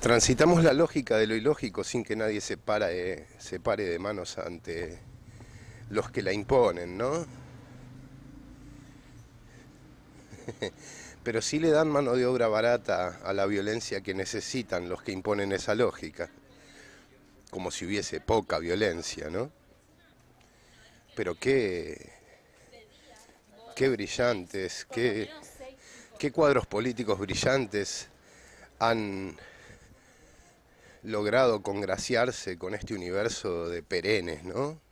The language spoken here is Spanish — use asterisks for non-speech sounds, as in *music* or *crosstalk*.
transitamos la lógica de lo ilógico sin que nadie se, eh, se pare de manos ante los que la imponen, ¿no? *laughs* Pero sí le dan mano de obra barata a la violencia que necesitan los que imponen esa lógica, como si hubiese poca violencia, ¿no? Pero qué, qué brillantes, qué, qué cuadros políticos brillantes han logrado congraciarse con este universo de perenes, ¿no?